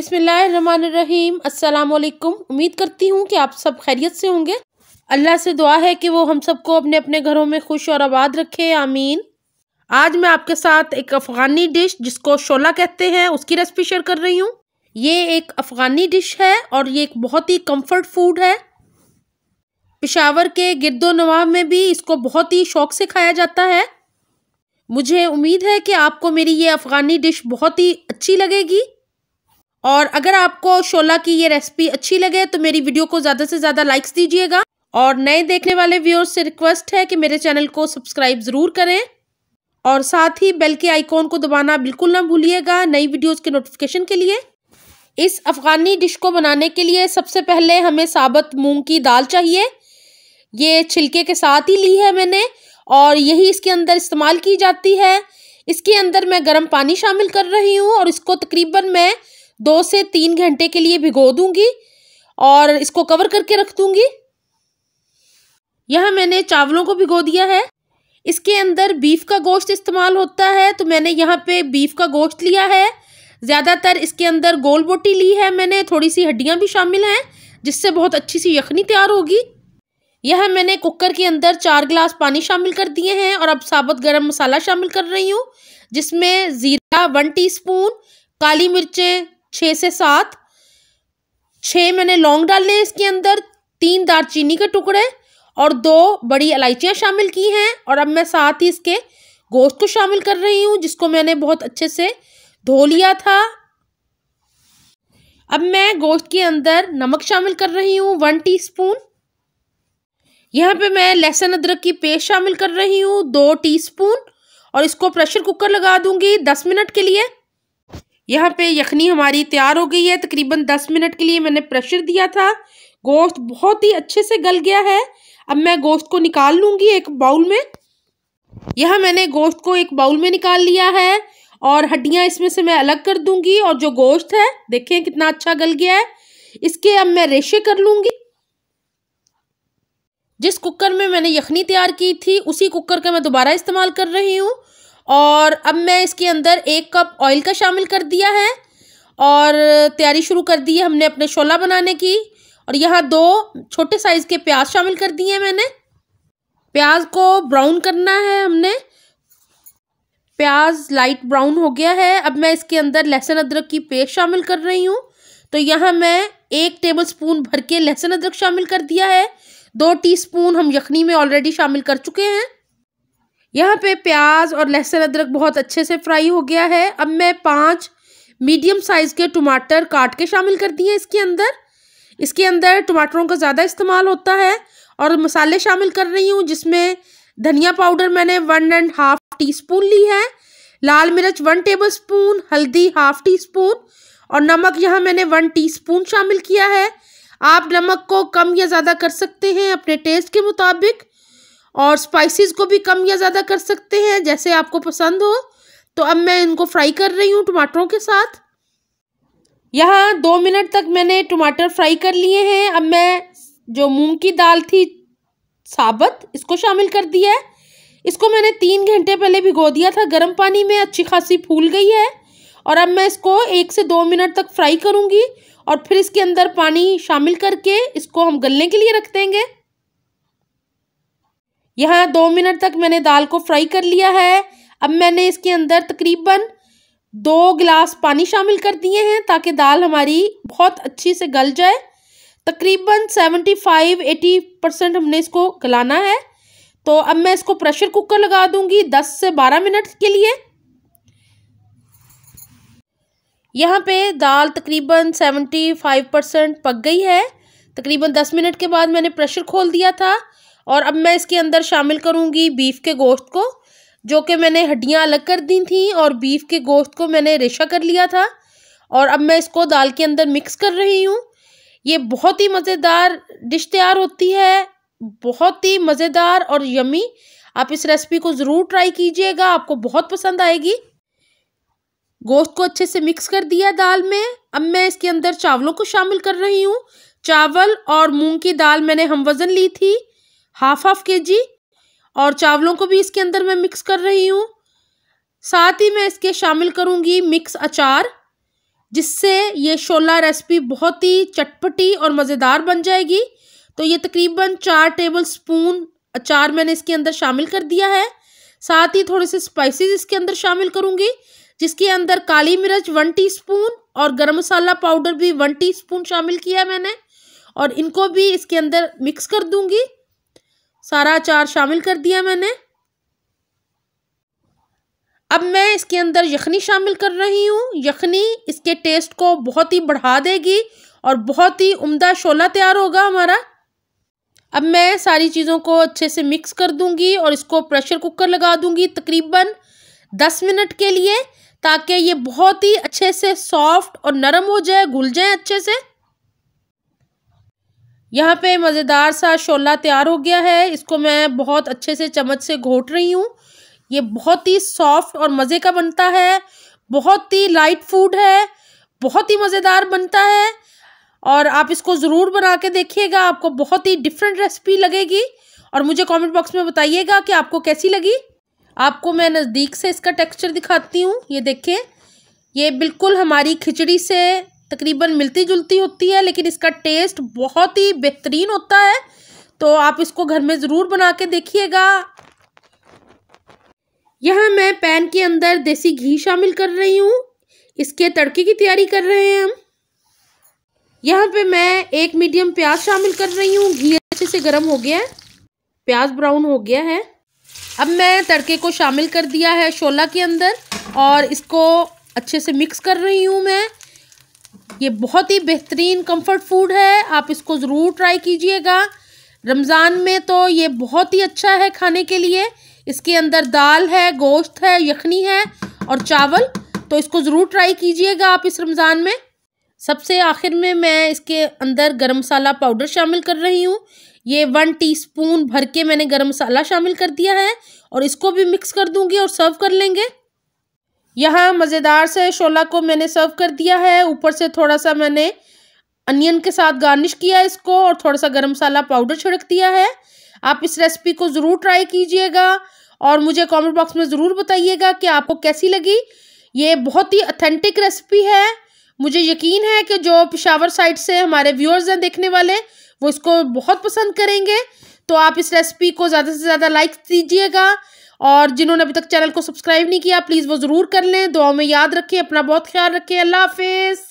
बिसमीम अल्लाम उम्मीद करती हूँ कि आप सब खैरियत से होंगे अल्लाह से दुआ है कि वो हम सबको अपने अपने घरों में खुश और आबाद रखे आमीन आज मैं आपके साथ एक अफ़गानी डिश जिसको शोला कहते हैं उसकी रेसिपी शेयर कर रही हूँ ये एक अफ़गानी डिश है और ये एक बहुत ही कम्फ़र्ट फूड है पिशावर के गिरदो नवाब में भी इसको बहुत ही शौक़ से खाया जाता है मुझे उम्मीद है कि आपको मेरी ये अफ़गानी डिश बहुत ही अच्छी लगेगी और अगर आपको शोला की ये रेसिपी अच्छी लगे तो मेरी वीडियो को ज़्यादा से ज़्यादा लाइक्स दीजिएगा और नए देखने वाले व्यूअर्स से रिक्वेस्ट है कि मेरे चैनल को सब्सक्राइब ज़रूर करें और साथ ही बेल के आइकॉन को दबाना बिल्कुल ना भूलिएगा नई वीडियोज़ के नोटिफिकेशन के लिए इस अफ़गानी डिश को बनाने के लिए सबसे पहले हमें साबत मूंग की दाल चाहिए ये छिलके के साथ ही ली है मैंने और यही इसके अंदर इस्तेमाल की जाती है इसके अंदर मैं गर्म पानी शामिल कर रही हूँ और इसको तकरीबन मैं दो से तीन घंटे के लिए भिगो दूंगी और इसको कवर करके रख दूंगी यह मैंने चावलों को भिगो दिया है इसके अंदर बीफ का गोश्त इस्तेमाल होता है तो मैंने यहाँ पे बीफ का गोश्त लिया है ज़्यादातर इसके अंदर गोल बोटी ली है मैंने थोड़ी सी हड्डियाँ भी शामिल हैं जिससे बहुत अच्छी सी यखनी तैयार होगी यह मैंने कुकर के अंदर चार गिलास पानी शामिल कर दिए हैं और अब साबुत गरम मसाला शामिल कर रही हूँ जिसमें ज़ीरा वन टीस्पून काली मिर्चें छः से सात छः मैंने लौंग डाल लिए इसके अंदर तीन चीनी के टुकड़े और दो बड़ी इलायचियाँ शामिल की हैं और अब मैं साथ ही इसके गोश्त को शामिल कर रही हूँ जिसको मैंने बहुत अच्छे से धो लिया था अब मैं गोश्त के अंदर नमक शामिल कर रही हूँ वन टीस्पून यहाँ पे मैं लहसुन अदरक की पेस्ट शामिल कर रही हूँ दो टीस्पून और इसको प्रेशर कुकर लगा दूंगी दस मिनट के लिए यहाँ पे यखनी हमारी तैयार हो गई है तकरीबन दस मिनट के लिए मैंने प्रेशर दिया था गोश्त बहुत ही अच्छे से गल गया है अब मैं गोश्त को निकाल लूँगी एक बाउल में यह मैंने गोश्त को एक बाउल में निकाल लिया है और हड्डियाँ इसमें से मैं अलग कर दूँगी और जो गोश्त है देखें कितना अच्छा गल गया है इसके अब मैं रेशे कर लूँगी जिस कुकर में मैंने यखनी तैयार की थी उसी कुकर का मैं दोबारा इस्तेमाल कर रही हूँ और अब मैं इसके अंदर एक कप ऑयल का शामिल कर दिया है और तैयारी शुरू कर दी है हमने अपने छोला बनाने की और यहाँ दो छोटे साइज़ के प्याज शामिल कर दिए हैं मैंने प्याज को ब्राउन करना है हमने प्याज लाइट ब्राउन हो गया है अब मैं इसके अंदर लहसुन अदरक की पेस्ट शामिल कर रही हूँ तो यहाँ मैं एक टेबल स्पून भर के लहसुन अदरक शामिल कर दिया है दो टीस्पून हम यखनी में ऑलरेडी शामिल कर चुके हैं यहाँ पे प्याज और लहसुन अदरक बहुत अच्छे से फ्राई हो गया है अब मैं पांच मीडियम साइज़ के टमाटर काट के शामिल कर दिए इसके अंदर इसके अंदर टमाटरों का ज़्यादा इस्तेमाल होता है और मसाले शामिल कर रही हूँ जिसमें धनिया पाउडर मैंने one and half teaspoon ली है लाल मिर्च वन टेबल स्पून हल्दी हाफ टी स्पून और नमक यहाँ मैंने वन स्पून शामिल किया है आप नमक को कम या ज़्यादा कर सकते हैं अपने टेस्ट के मुताबिक और स्पाइसेस को भी कम या ज़्यादा कर सकते हैं जैसे आपको पसंद हो तो अब मैं इनको फ्राई कर रही हूँ टमाटरों के साथ यहाँ दो मिनट तक मैंने टमाटर फ्राई कर लिए हैं अब मैं जो मूंग की दाल थी साबत इसको शामिल कर दिया है इसको मैंने तीन घंटे पहले भिगो दिया था गर्म पानी में अच्छी खासी फूल गई है और अब मैं इसको एक से दो मिनट तक फ्राई करूँगी और फिर इसके अंदर पानी शामिल करके इसको हम गलने के लिए रख देंगे यहाँ दो मिनट तक मैंने दाल को फ्राई कर लिया है अब मैंने इसके अंदर तकरीबन दो गिलास पानी शामिल कर दिए हैं ताकि दाल हमारी बहुत अच्छी से गल जाए तकरीबन सेवेंटी फाइव एटी परसेंट हमने इसको गलाना है तो अब मैं इसको प्रेशर कुकर लगा दूंगी दस से बारह मिनट के लिए यहाँ पे दाल तकरीबन सेवेंटी फाइव परसेंट पक गई है तकरीबन दस मिनट के बाद मैंने प्रेशर खोल दिया था और अब मैं इसके अंदर शामिल करूँगी बीफ के गोश्त को जो कि मैंने हड्डियाँ अलग कर दी थी और बीफ के गोश्त को मैंने रेशा कर लिया था और अब मैं इसको दाल के अंदर मिक्स कर रही हूँ ये बहुत ही मज़ेदार डिश तैयार होती है बहुत ही मज़ेदार और यमी आप इस रेसिपी को ज़रूर ट्राई कीजिएगा आपको बहुत पसंद आएगी गोश्त को अच्छे से मिक्स कर दिया दाल में अब मैं इसके अंदर चावलों को शामिल कर रही हूँ चावल और मूंग की दाल मैंने हम वज़न ली थी हाफ हाफ के जी और चावलों को भी इसके अंदर मैं मिक्स कर रही हूँ साथ ही मैं इसके शामिल करूँगी मिक्स अचार जिससे ये शोला रेसिपी बहुत ही चटपटी और मज़ेदार बन जाएगी तो ये तकरीबन चार टेबल स्पून अचार मैंने इसके अंदर शामिल कर दिया है साथ ही थोड़े से स्पाइसेस इसके अंदर शामिल करूँगी जिसके अंदर काली मिर्च वन टीस्पून और गरम मसाला पाउडर भी वन टीस्पून शामिल किया मैंने और इनको भी इसके अंदर मिक्स कर दूँगी सारा अचार शामिल कर दिया मैंने अब मैं इसके अंदर यखनी शामिल कर रही हूँ यखनी इसके टेस्ट को बहुत ही बढ़ा देगी और बहुत ही उम्दा शोला तैयार होगा हमारा अब मैं सारी चीज़ों को अच्छे से मिक्स कर दूंगी और इसको प्रेशर कुकर लगा दूंगी तकरीबन दस मिनट के लिए ताकि ये बहुत ही अच्छे से सॉफ्ट और नरम हो जाए घुल जाए अच्छे से यहाँ पे मज़ेदार सा शोला तैयार हो गया है इसको मैं बहुत अच्छे से चम्मच से घोट रही हूँ ये बहुत ही सॉफ्ट और मज़े का बनता है बहुत ही लाइट फूड है बहुत ही मज़ेदार बनता है और आप इसको ज़रूर बना के देखिएगा आपको बहुत ही डिफरेंट रेसिपी लगेगी और मुझे कमेंट बॉक्स में बताइएगा कि आपको कैसी लगी आपको मैं नज़दीक से इसका टेक्सचर दिखाती हूँ ये देखें ये बिल्कुल हमारी खिचड़ी से तकरीबन मिलती जुलती होती है लेकिन इसका टेस्ट बहुत ही बेहतरीन होता है तो आप इसको घर में ज़रूर बना के देखिएगा यहाँ मैं पैन के अंदर देसी घी शामिल कर रही हूँ इसके तड़के की तैयारी कर रहे हैं हम यहाँ पे मैं एक मीडियम प्याज शामिल कर रही हूँ घी अच्छे से गर्म हो गया है प्याज ब्राउन हो गया है अब मैं तड़के को शामिल कर दिया है शोला के अंदर और इसको अच्छे से मिक्स कर रही हूँ मैं ये बहुत ही बेहतरीन कंफर्ट फूड है आप इसको ज़रूर ट्राई कीजिएगा रमज़ान में तो ये बहुत ही अच्छा है खाने के लिए इसके अंदर दाल है गोश्त है यखनी है और चावल तो इसको ज़रूर ट्राई कीजिएगा आप इस रमज़ान में सबसे आखिर में मैं इसके अंदर गरम मसाला पाउडर शामिल कर रही हूँ ये वन टीस्पून भर के मैंने गरम मसाला शामिल कर दिया है और इसको भी मिक्स कर दूँगी और सर्व कर लेंगे यहाँ मज़ेदार से शोला को मैंने सर्व कर दिया है ऊपर से थोड़ा सा मैंने अनियन के साथ गार्निश किया इसको और थोड़ा सा गर्म मसाला पाउडर छिड़क दिया है आप इस रेसिपी को ज़रूर ट्राई कीजिएगा और मुझे कमेंट बॉक्स में ज़रूर बताइएगा कि आपको कैसी लगी ये बहुत ही अथेंटिक रेसिपी है मुझे यकीन है कि जो पिशावर साइड से हमारे व्यूअर्स हैं देखने वाले वो इसको बहुत पसंद करेंगे तो आप इस रेसिपी को ज़्यादा से ज़्यादा लाइक दीजिएगा और जिन्होंने अभी तक चैनल को सब्सक्राइब नहीं किया प्लीज़ वो ज़रूर कर लें दुआ में याद रखें अपना बहुत ख्याल रखें अल्लाह हाफिज़